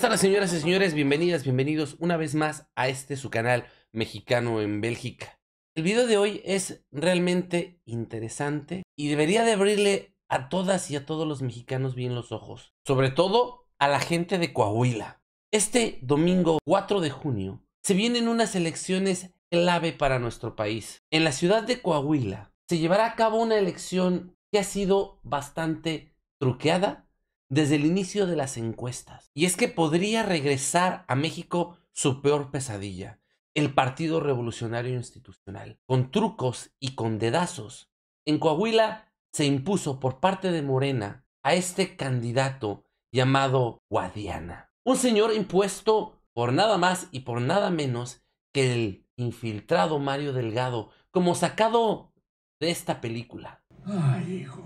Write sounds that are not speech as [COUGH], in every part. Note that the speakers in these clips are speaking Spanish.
Buenas tardes, señoras y señores, bienvenidas, bienvenidos una vez más a este su canal mexicano en Bélgica. El video de hoy es realmente interesante y debería de abrirle a todas y a todos los mexicanos bien los ojos, sobre todo a la gente de Coahuila. Este domingo 4 de junio se vienen unas elecciones clave para nuestro país. En la ciudad de Coahuila se llevará a cabo una elección que ha sido bastante truqueada desde el inicio de las encuestas. Y es que podría regresar a México su peor pesadilla, el Partido Revolucionario Institucional. Con trucos y con dedazos, en Coahuila se impuso por parte de Morena a este candidato llamado Guadiana. Un señor impuesto por nada más y por nada menos que el infiltrado Mario Delgado, como sacado de esta película. Ay, hijo,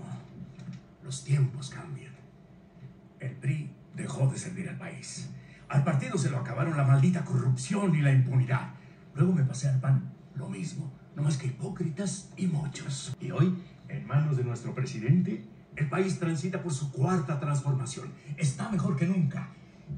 los tiempos cambian el PRI dejó de servir al país. Al partido se lo acabaron la maldita corrupción y la impunidad. Luego me pasé al PAN, lo mismo, nomás más que hipócritas y muchos. Y hoy, en manos de nuestro presidente, el país transita por su cuarta transformación. Está mejor que nunca.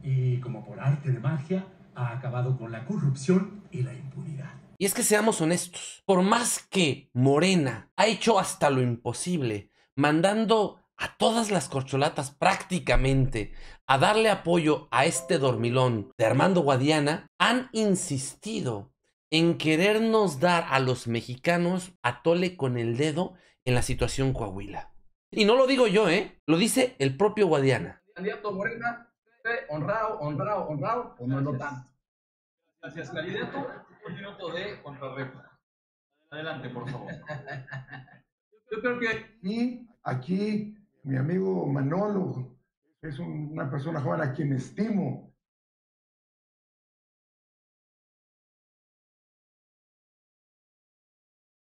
Y como por arte de magia, ha acabado con la corrupción y la impunidad. Y es que seamos honestos, por más que Morena ha hecho hasta lo imposible, mandando a todas las corcholatas prácticamente a darle apoyo a este dormilón de Armando Guadiana, han insistido en querernos dar a los mexicanos a tole con el dedo en la situación Coahuila. Y no lo digo yo, ¿eh? Lo dice el propio Guadiana. Candidato Morena, Gracias, candidato. Un minuto de Adelante, por favor. [LAUGHS] Yo creo que aquí mi amigo Manolo es una persona joven a quien estimo.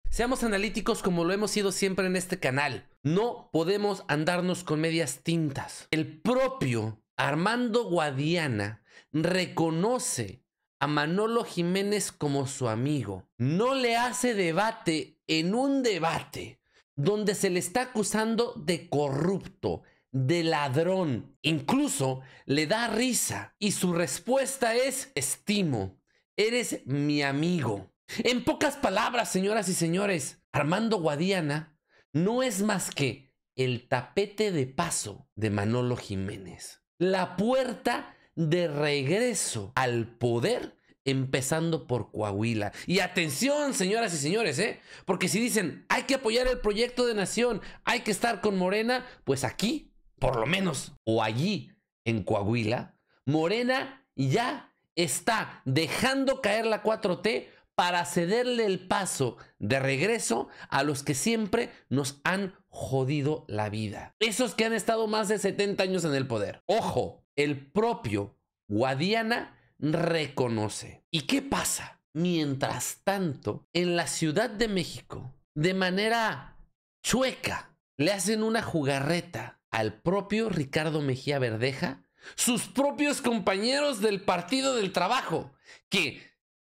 Seamos analíticos como lo hemos sido siempre en este canal. No podemos andarnos con medias tintas. El propio Armando Guadiana reconoce a Manolo Jiménez como su amigo. No le hace debate en un debate donde se le está acusando de corrupto, de ladrón. Incluso le da risa y su respuesta es, estimo, eres mi amigo. En pocas palabras, señoras y señores, Armando Guadiana no es más que el tapete de paso de Manolo Jiménez. La puerta de regreso al poder empezando por Coahuila. Y atención, señoras y señores, ¿eh? porque si dicen, hay que apoyar el proyecto de nación, hay que estar con Morena, pues aquí, por lo menos, o allí, en Coahuila, Morena ya está dejando caer la 4T para cederle el paso de regreso a los que siempre nos han jodido la vida. Esos que han estado más de 70 años en el poder. Ojo, el propio Guadiana reconoce. ¿Y qué pasa? Mientras tanto, en la Ciudad de México, de manera chueca, le hacen una jugarreta al propio Ricardo Mejía Verdeja, sus propios compañeros del Partido del Trabajo, que,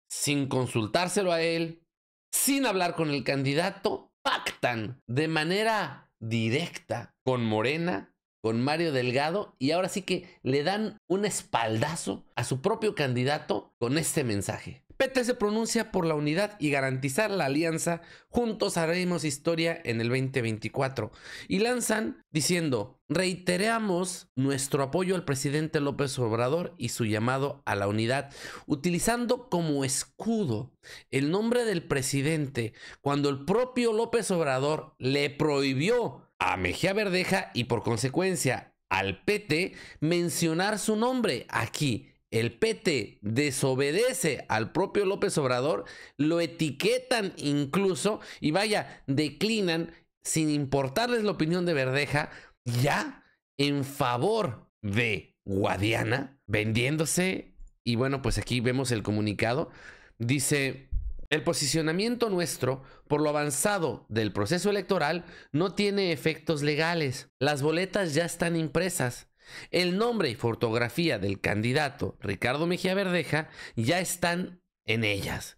sin consultárselo a él, sin hablar con el candidato, pactan de manera directa con Morena con Mario Delgado y ahora sí que le dan un espaldazo a su propio candidato con este mensaje. PT se pronuncia por la unidad y garantizar la alianza, juntos haremos historia en el 2024. Y lanzan diciendo, reiteramos nuestro apoyo al presidente López Obrador y su llamado a la unidad, utilizando como escudo el nombre del presidente, cuando el propio López Obrador le prohibió a Mejía Verdeja y por consecuencia al PT mencionar su nombre aquí. El PT desobedece al propio López Obrador, lo etiquetan incluso y vaya, declinan sin importarles la opinión de Verdeja, ya en favor de Guadiana, vendiéndose. Y bueno, pues aquí vemos el comunicado. Dice, el posicionamiento nuestro por lo avanzado del proceso electoral no tiene efectos legales. Las boletas ya están impresas. El nombre y fotografía del candidato Ricardo Mejía Verdeja ya están en ellas.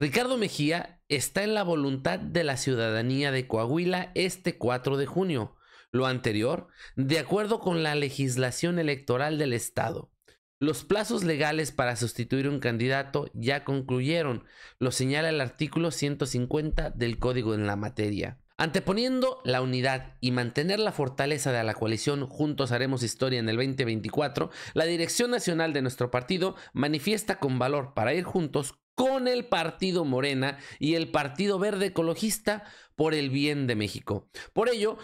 Ricardo Mejía está en la voluntad de la ciudadanía de Coahuila este 4 de junio. Lo anterior, de acuerdo con la legislación electoral del Estado. Los plazos legales para sustituir un candidato ya concluyeron, lo señala el artículo 150 del Código en la materia. Anteponiendo la unidad y mantener la fortaleza de la coalición Juntos Haremos Historia en el 2024, la dirección nacional de nuestro partido manifiesta con valor para ir juntos con el Partido Morena y el Partido Verde Ecologista por el bien de México. Por ello,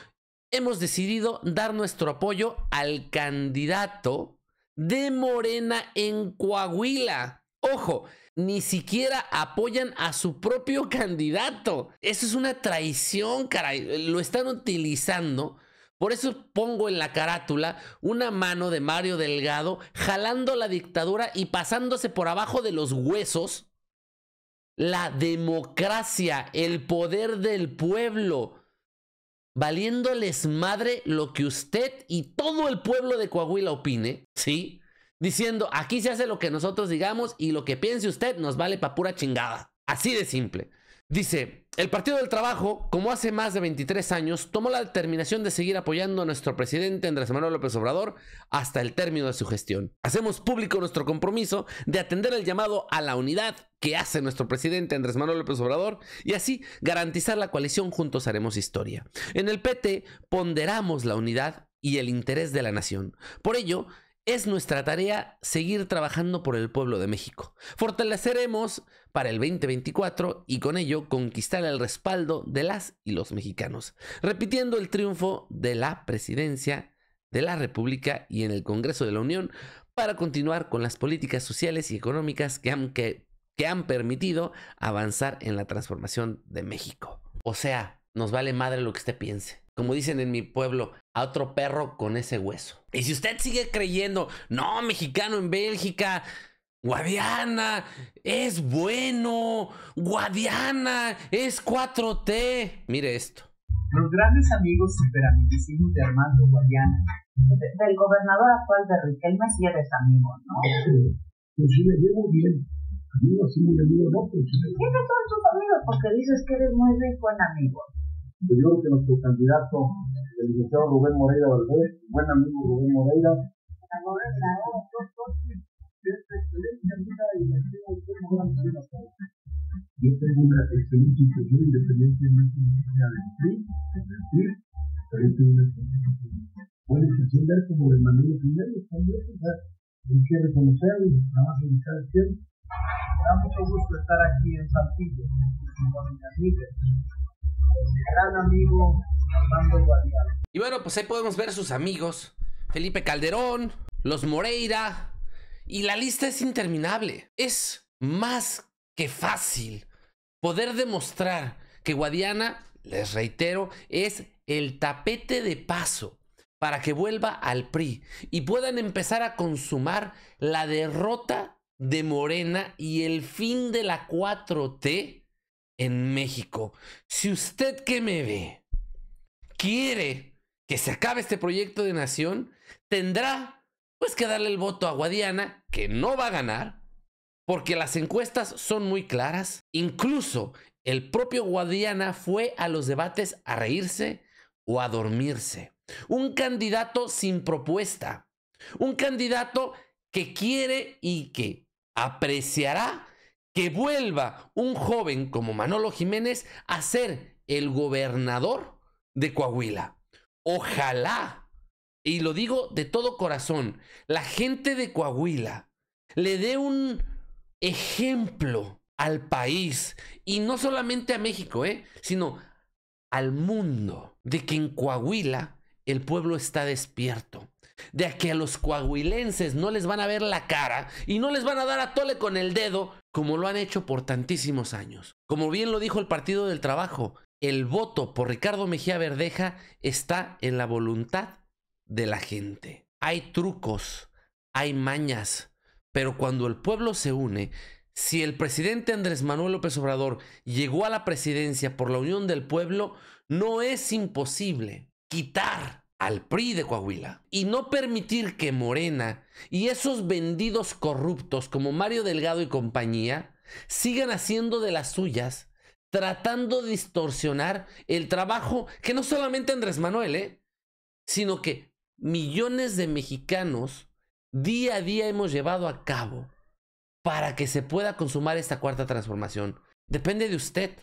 hemos decidido dar nuestro apoyo al candidato de Morena en Coahuila. Ojo, ni siquiera apoyan a su propio candidato. Eso es una traición, caray. Lo están utilizando. Por eso pongo en la carátula una mano de Mario Delgado jalando la dictadura y pasándose por abajo de los huesos la democracia, el poder del pueblo valiéndoles madre lo que usted y todo el pueblo de Coahuila opine, ¿sí? Diciendo, aquí se hace lo que nosotros digamos y lo que piense usted nos vale para pura chingada. Así de simple. Dice, el Partido del Trabajo, como hace más de 23 años, tomó la determinación de seguir apoyando a nuestro presidente Andrés Manuel López Obrador hasta el término de su gestión. Hacemos público nuestro compromiso de atender el llamado a la unidad que hace nuestro presidente Andrés Manuel López Obrador y así garantizar la coalición Juntos Haremos Historia. En el PT ponderamos la unidad y el interés de la nación. Por ello, es nuestra tarea seguir trabajando por el pueblo de México. Fortaleceremos para el 2024 y con ello conquistar el respaldo de las y los mexicanos, repitiendo el triunfo de la presidencia de la República y en el Congreso de la Unión para continuar con las políticas sociales y económicas que han, que han permitido avanzar en la transformación de México. O sea, nos vale madre lo que usted piense como dicen en mi pueblo, a otro perro con ese hueso. Y si usted sigue creyendo, no, mexicano en Bélgica, Guadiana es bueno, Guadiana es 4T. Mire esto. Los grandes amigos temperamentísimos de Armando Guadiana. Del gobernador actual de Riquelme si eres amigo, ¿no? Pues sí, me llevo bien. Amigo, sí me digo, ¿no? Pues sí. Tienes todos tus amigos porque dices que eres muy buen en yo creo que nuestro candidato, el licenciado Rubén Moreira Valdez, buen amigo Rubén Moreira, yo tengo una excelente independiente independientemente del PRI, del PRI, pero yo tengo una excelente buena extensión de ver como de Manuel Pinero, también, o sea, hay que y nada más dedicar el tiempo. Me da mucho gusto estar aquí en Santillo, con mi amiga amigo Y bueno, pues ahí podemos ver a sus amigos. Felipe Calderón, los Moreira. Y la lista es interminable. Es más que fácil poder demostrar que Guadiana, les reitero, es el tapete de paso para que vuelva al PRI y puedan empezar a consumar la derrota de Morena y el fin de la 4T en México. Si usted que me ve quiere que se acabe este proyecto de nación, tendrá pues que darle el voto a Guadiana, que no va a ganar, porque las encuestas son muy claras. Incluso el propio Guadiana fue a los debates a reírse o a dormirse. Un candidato sin propuesta. Un candidato que quiere y que apreciará que vuelva un joven como Manolo Jiménez a ser el gobernador de Coahuila. Ojalá, y lo digo de todo corazón, la gente de Coahuila le dé un ejemplo al país, y no solamente a México, ¿eh? sino al mundo, de que en Coahuila el pueblo está despierto, de que a los coahuilenses no les van a ver la cara y no les van a dar a tole con el dedo como lo han hecho por tantísimos años. Como bien lo dijo el Partido del Trabajo, el voto por Ricardo Mejía Verdeja está en la voluntad de la gente. Hay trucos, hay mañas, pero cuando el pueblo se une, si el presidente Andrés Manuel López Obrador llegó a la presidencia por la unión del pueblo, no es imposible quitar al PRI de Coahuila y no permitir que Morena y esos vendidos corruptos como Mario Delgado y compañía sigan haciendo de las suyas, tratando de distorsionar el trabajo que no solamente Andrés Manuel, ¿eh? sino que millones de mexicanos día a día hemos llevado a cabo para que se pueda consumar esta cuarta transformación. Depende de usted,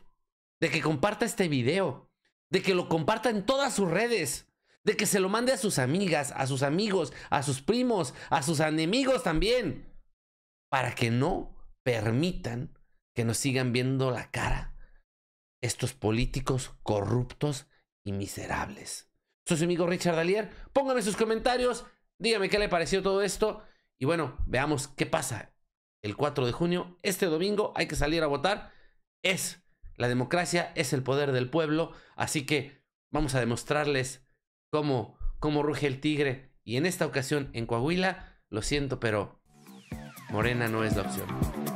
de que comparta este video, de que lo comparta en todas sus redes de que se lo mande a sus amigas, a sus amigos, a sus primos, a sus enemigos también. Para que no permitan que nos sigan viendo la cara estos políticos corruptos y miserables. Soy su amigo Richard Dalier. pónganme sus comentarios. Dígame qué le pareció todo esto. Y bueno, veamos qué pasa el 4 de junio. Este domingo hay que salir a votar. Es la democracia, es el poder del pueblo. Así que vamos a demostrarles como ruge el tigre. Y en esta ocasión en Coahuila, lo siento, pero Morena no es la opción.